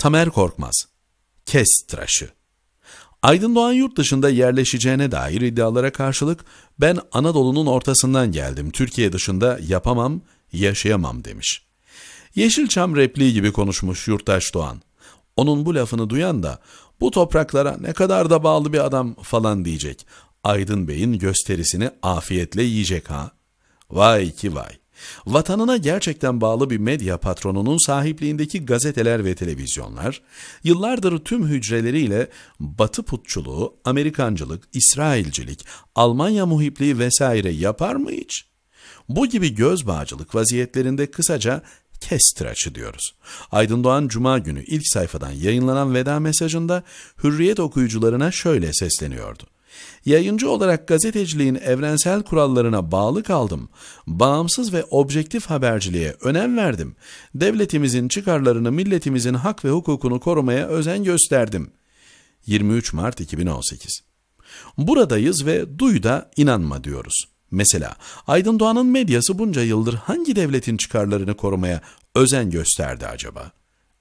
Tamer Korkmaz, Kes Tıraşı. Aydın Doğan yurt dışında yerleşeceğine dair iddialara karşılık ben Anadolu'nun ortasından geldim, Türkiye dışında yapamam, yaşayamam demiş. Yeşilçam repliği gibi konuşmuş yurttaş Doğan. Onun bu lafını duyan da bu topraklara ne kadar da bağlı bir adam falan diyecek. Aydın Bey'in gösterisini afiyetle yiyecek ha. Vay ki vay. Vatanına gerçekten bağlı bir medya patronunun sahipliğindeki gazeteler ve televizyonlar, yıllardır tüm hücreleriyle Batı putçuluğu, Amerikancılık, İsrailcilik, Almanya muhipliği vesaire yapar mı hiç? Bu gibi göz bağcılık vaziyetlerinde kısaca Kestiraç'ı diyoruz. Aydın Doğan Cuma günü ilk sayfadan yayınlanan veda mesajında hürriyet okuyucularına şöyle sesleniyordu. Yayıncı olarak gazeteciliğin evrensel kurallarına bağlı kaldım. Bağımsız ve objektif haberciliğe önem verdim. Devletimizin çıkarlarını, milletimizin hak ve hukukunu korumaya özen gösterdim. 23 Mart 2018 Buradayız ve duy da inanma diyoruz. Mesela Aydın Doğan'ın medyası bunca yıldır hangi devletin çıkarlarını korumaya özen gösterdi acaba?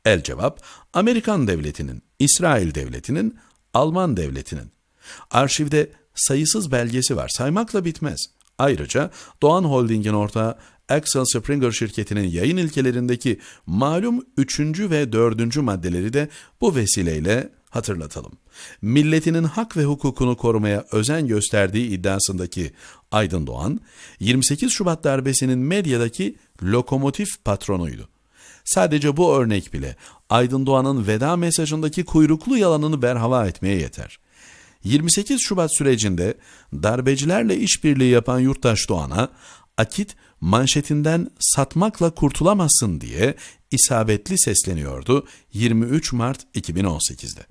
El cevap Amerikan devletinin, İsrail devletinin, Alman devletinin. Arşivde sayısız belgesi var. Saymakla bitmez. Ayrıca Doğan Holding'in ortağı Axel Springer şirketinin yayın ilkelerindeki malum 3. ve 4. maddeleri de bu vesileyle hatırlatalım. Milletinin hak ve hukukunu korumaya özen gösterdiği iddiasındaki Aydın Doğan, 28 Şubat darbesinin medyadaki lokomotif patronuydu. Sadece bu örnek bile Aydın Doğan'ın veda mesajındaki kuyruklu yalanını berhava etmeye yeter. 28 Şubat sürecinde darbecilerle işbirliği yapan yurttaş Doğan'a akit manşetinden satmakla kurtulamazsın diye isabetli sesleniyordu 23 Mart 2018'de.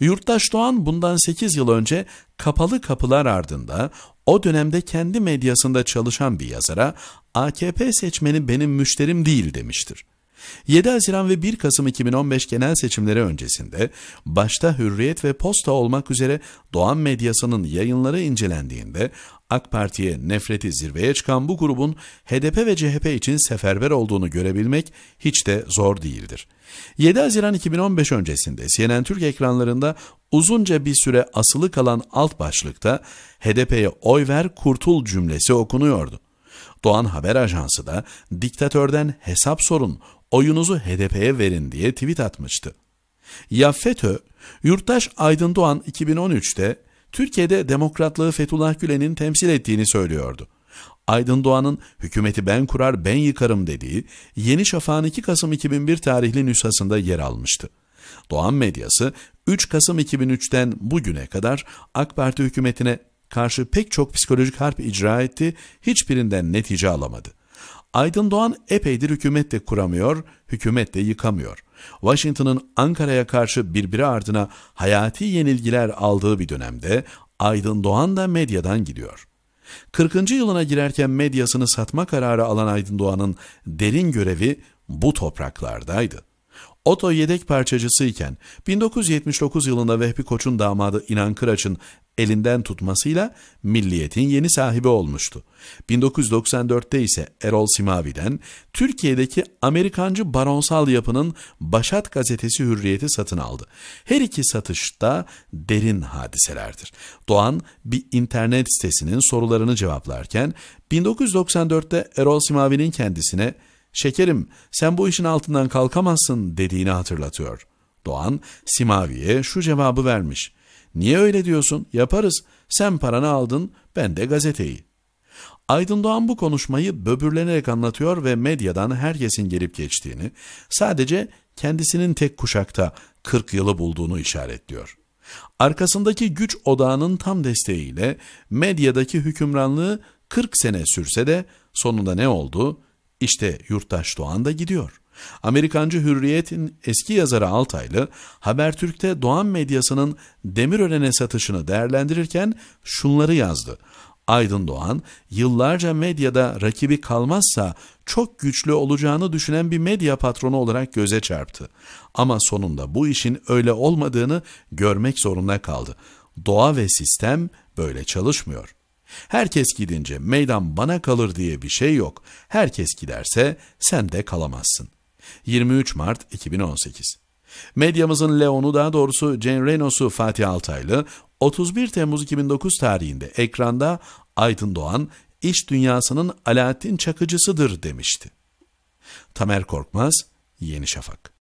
Yurttaş Doğan bundan 8 yıl önce kapalı kapılar ardında o dönemde kendi medyasında çalışan bir yazara AKP seçmeni benim müşterim değil demiştir. 7 Haziran ve 1 Kasım 2015 genel seçimleri öncesinde başta Hürriyet ve Posta olmak üzere Doğan medyasının yayınları incelendiğinde AK Parti'ye nefreti zirveye çıkan bu grubun HDP ve CHP için seferber olduğunu görebilmek hiç de zor değildir. 7 Haziran 2015 öncesinde CNN Türk ekranlarında uzunca bir süre asılı kalan alt başlıkta HDP'ye oy ver kurtul cümlesi okunuyordu. Doğan Haber Ajansı da diktatörden hesap sorun, oyunuzu HDP'ye verin diye tweet atmıştı. Ya FETÖ, yurttaş Aydın Doğan 2013'te Türkiye'de demokratlığı Fethullah Gülen'in temsil ettiğini söylüyordu. Aydın Doğan'ın hükümeti ben kurar ben yıkarım dediği Yeni Şafak'ın 2 Kasım 2001 tarihli nüshasında yer almıştı. Doğan medyası 3 Kasım 2003'ten bugüne kadar AK Parti hükümetine karşı pek çok psikolojik harp icra etti, hiçbirinden netice alamadı. Aydın Doğan epeydir hükümet de kuramıyor, hükümet de yıkamıyor. Washington'ın Ankara'ya karşı birbiri ardına hayati yenilgiler aldığı bir dönemde Aydın Doğan da medyadan gidiyor. 40. yılına girerken medyasını satma kararı alan Aydın Doğan'ın derin görevi bu topraklardaydı. Oto yedek parçacısı iken 1979 yılında Vehbi Koç'un damadı İnan Kıraç'ın elinden tutmasıyla milliyetin yeni sahibi olmuştu. 1994'te ise Erol Simavi'den Türkiye'deki Amerikancı baronsal yapının Başat gazetesi Hürriyet'i satın aldı. Her iki satışta derin hadiselerdir. Doğan bir internet sitesinin sorularını cevaplarken 1994'te Erol Simavi'nin kendisine şekerim sen bu işin altından kalkamazsın dediğini hatırlatıyor. Doğan Simavi'ye şu cevabı vermiş. Niye öyle diyorsun? Yaparız. Sen paranı aldın, ben de gazeteyi. Aydın Doğan bu konuşmayı böbürlenerek anlatıyor ve medyadan herkesin gelip geçtiğini, sadece kendisinin tek kuşakta 40 yılı bulduğunu işaretliyor. Arkasındaki güç odağının tam desteğiyle medyadaki hükümranlığı 40 sene sürse de sonunda ne oldu? İşte yurttaş Doğan da gidiyor. Amerikancı Hürriyet'in eski yazarı Altaylı, Habertürk'te Doğan medyasının Demirören'e satışını değerlendirirken şunları yazdı. Aydın Doğan, yıllarca medyada rakibi kalmazsa çok güçlü olacağını düşünen bir medya patronu olarak göze çarptı. Ama sonunda bu işin öyle olmadığını görmek zorunda kaldı. Doğa ve sistem böyle çalışmıyor.'' Herkes gidince meydan bana kalır diye bir şey yok. Herkes giderse sen de kalamazsın. 23 Mart 2018 Medyamızın Leon'u daha doğrusu Jane Renos'u Fatih Altaylı 31 Temmuz 2009 tarihinde ekranda Aydın Doğan iş dünyasının Alaaddin Çakıcısıdır demişti. Tamer Korkmaz, Yeni Şafak